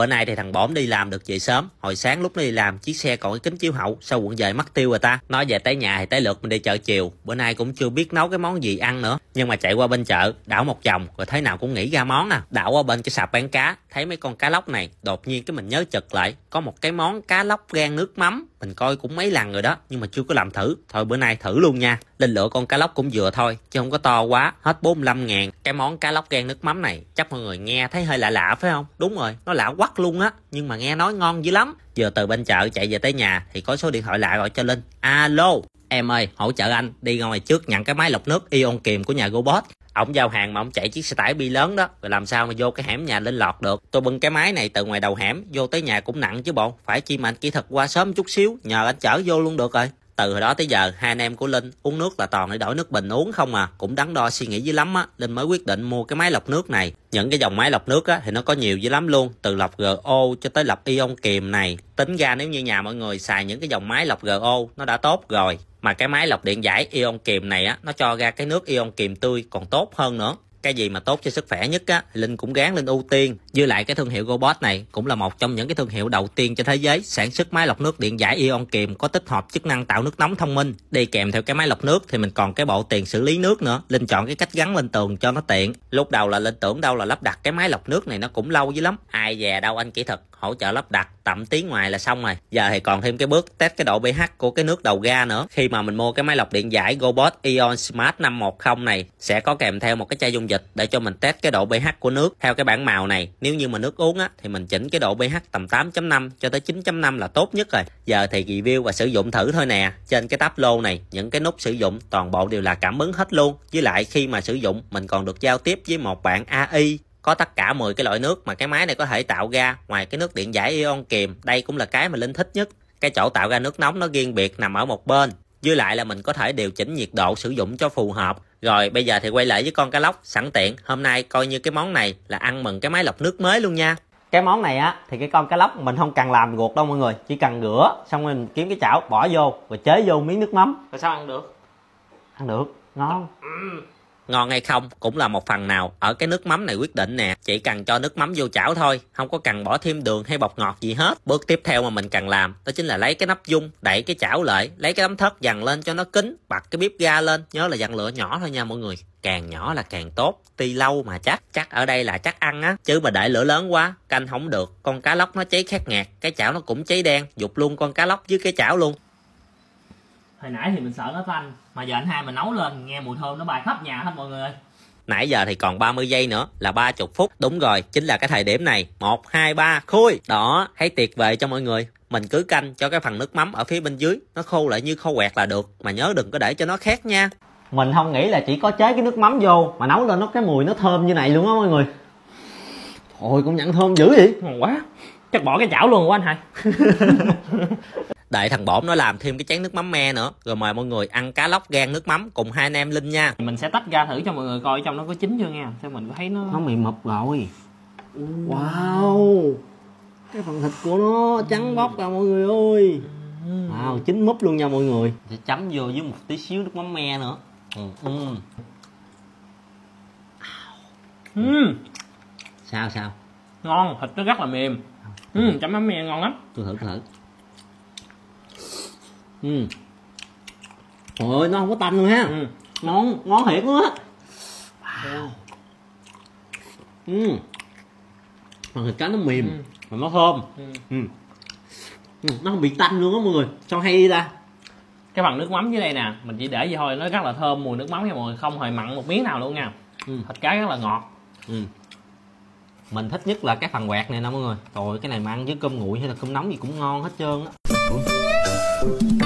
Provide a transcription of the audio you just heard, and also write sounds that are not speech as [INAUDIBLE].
Bữa nay thì thằng Bổm đi làm được về sớm. Hồi sáng lúc nó đi làm, chiếc xe còn cái kính chiếu hậu. Sao quận về mất tiêu rồi ta? Nói về tới nhà thì tới lượt mình đi chợ chiều. Bữa nay cũng chưa biết nấu cái món gì ăn nữa. Nhưng mà chạy qua bên chợ, đảo một vòng, rồi thấy nào cũng nghĩ ra món nè. À. Đảo qua bên cái sạp bán cá, thấy mấy con cá lóc này. Đột nhiên cái mình nhớ chật lại. Có một cái món cá lóc rang nước mắm mình coi cũng mấy lần rồi đó nhưng mà chưa có làm thử thôi bữa nay thử luôn nha lên lựa con cá lóc cũng vừa thôi chứ không có to quá hết 45 ngàn cái món cá lóc rang nước mắm này chắc mọi người nghe thấy hơi lạ lạ phải không đúng rồi nó lạ quắc luôn á nhưng mà nghe nói ngon dữ lắm giờ từ bên chợ chạy về tới nhà thì có số điện thoại lạ gọi cho linh alo em ơi hỗ trợ anh đi ngồi trước nhận cái máy lọc nước ion kiềm của nhà robot ổng giao hàng mà ổng chạy chiếc xe tải bi lớn đó rồi làm sao mà vô cái hẻm nhà lên lọt được tôi bưng cái máy này từ ngoài đầu hẻm vô tới nhà cũng nặng chứ bộ phải chi mà anh kỹ thuật qua sớm chút xíu nhờ anh chở vô luôn được rồi từ hồi đó tới giờ hai anh em của linh uống nước là toàn để đổi nước bình uống không à cũng đắn đo suy nghĩ dữ lắm á linh mới quyết định mua cái máy lọc nước này những cái dòng máy lọc nước á thì nó có nhiều dữ lắm luôn từ lọc go cho tới lọc ion kiềm này tính ra nếu như nhà mọi người xài những cái dòng máy lọc go nó đã tốt rồi mà cái máy lọc điện giải ion kiềm này á nó cho ra cái nước ion kiềm tươi còn tốt hơn nữa cái gì mà tốt cho sức khỏe nhất á linh cũng gán lên ưu tiên dư lại cái thương hiệu robot này cũng là một trong những cái thương hiệu đầu tiên trên thế giới sản xuất máy lọc nước điện giải ion kiềm có tích hợp chức năng tạo nước nóng thông minh đi kèm theo cái máy lọc nước thì mình còn cái bộ tiền xử lý nước nữa linh chọn cái cách gắn lên tường cho nó tiện lúc đầu là linh tưởng đâu là lắp đặt cái máy lọc nước này nó cũng lâu dữ lắm ai dè đâu anh kỹ thuật hỗ trợ lắp đặt tạm tí ngoài là xong rồi giờ thì còn thêm cái bước test cái độ pH của cái nước đầu ga nữa khi mà mình mua cái máy lọc điện giải Gobot Ion Smart 510 này sẽ có kèm theo một cái chai dung dịch để cho mình test cái độ pH của nước theo cái bảng màu này nếu như mà nước uống á thì mình chỉnh cái độ pH tầm 8.5 cho tới 9.5 là tốt nhất rồi giờ thì review và sử dụng thử thôi nè trên cái tab lô này những cái nút sử dụng toàn bộ đều là cảm ứng hết luôn với lại khi mà sử dụng mình còn được giao tiếp với một bạn AI có tất cả 10 cái loại nước mà cái máy này có thể tạo ra ngoài cái nước điện giải ion kiềm đây cũng là cái mà linh thích nhất cái chỗ tạo ra nước nóng nó riêng biệt nằm ở một bên với lại là mình có thể điều chỉnh nhiệt độ sử dụng cho phù hợp rồi bây giờ thì quay lại với con cá lóc sẵn tiện hôm nay coi như cái món này là ăn mừng cái máy lọc nước mới luôn nha cái món này á thì cái con cá lóc mình không cần làm ruột đâu mọi người chỉ cần rửa xong rồi mình kiếm cái chảo bỏ vô rồi chế vô miếng nước mắm rồi sao ăn được ăn được ngon ừ ngon hay không cũng là một phần nào ở cái nước mắm này quyết định nè chỉ cần cho nước mắm vô chảo thôi không có cần bỏ thêm đường hay bột ngọt gì hết bước tiếp theo mà mình cần làm đó chính là lấy cái nắp dung đẩy cái chảo lại lấy cái nắm thớt dằn lên cho nó kín bật cái bếp ga lên nhớ là dằn lửa nhỏ thôi nha mọi người càng nhỏ là càng tốt tuy lâu mà chắc chắc ở đây là chắc ăn á chứ mà để lửa lớn quá canh không được con cá lóc nó cháy khét ngạt cái chảo nó cũng cháy đen dục luôn con cá lóc với cái chảo luôn hồi nãy thì mình sợ nó tanh mà giờ anh hai mình nấu lên nghe mùi thơm nó bay khắp nhà hết mọi người Nãy giờ thì còn 30 giây nữa là 30 phút. Đúng rồi, chính là cái thời điểm này. 1, 2, 3, khui. Đó, thấy tuyệt vời cho mọi người. Mình cứ canh cho cái phần nước mắm ở phía bên dưới. Nó khô lại như khô quẹt là được. Mà nhớ đừng có để cho nó khét nha. Mình không nghĩ là chỉ có chế cái nước mắm vô mà nấu lên nó cái mùi nó thơm như này luôn á mọi người. Thôi cũng nhận thơm dữ vậy. Ngon quá. Chắc bỏ cái chảo luôn quá anh hai. [LAUGHS] để thằng bổn nó làm thêm cái chén nước mắm me nữa rồi mời mọi người ăn cá lóc gan nước mắm cùng hai anh em linh nha mình sẽ tách ra thử cho mọi người coi trong nó có chín chưa nha xem mình có thấy nó nó mềm mập rồi wow cái phần thịt của nó trắng ừ. bóc ra mọi người ơi ừ. wow chín múp luôn nha mọi người sẽ chấm vô với một tí xíu nước mắm me nữa ừ. Ừ. Ừ. ừ. sao sao ngon thịt nó rất là mềm ừ, chấm mắm me ngon lắm tôi thử tôi thử ừ ôi nó không có tanh luôn ha ừ. ngon ngon thiệt luôn á wow. ừ mà thịt cá nó mềm ừ. nó thơm ừ. Ừ. nó không bị tanh luôn á mọi người sao hay đi ta cái bằng nước mắm dưới đây nè mình chỉ để vậy thôi nó rất là thơm mùi nước mắm nha mọi người không hề mặn một miếng nào luôn nha ừ. thịt cá rất là ngọt ừ. mình thích nhất là cái phần quẹt này nè mọi người trời cái này mà ăn với cơm nguội hay là cơm nóng gì cũng ngon hết trơn á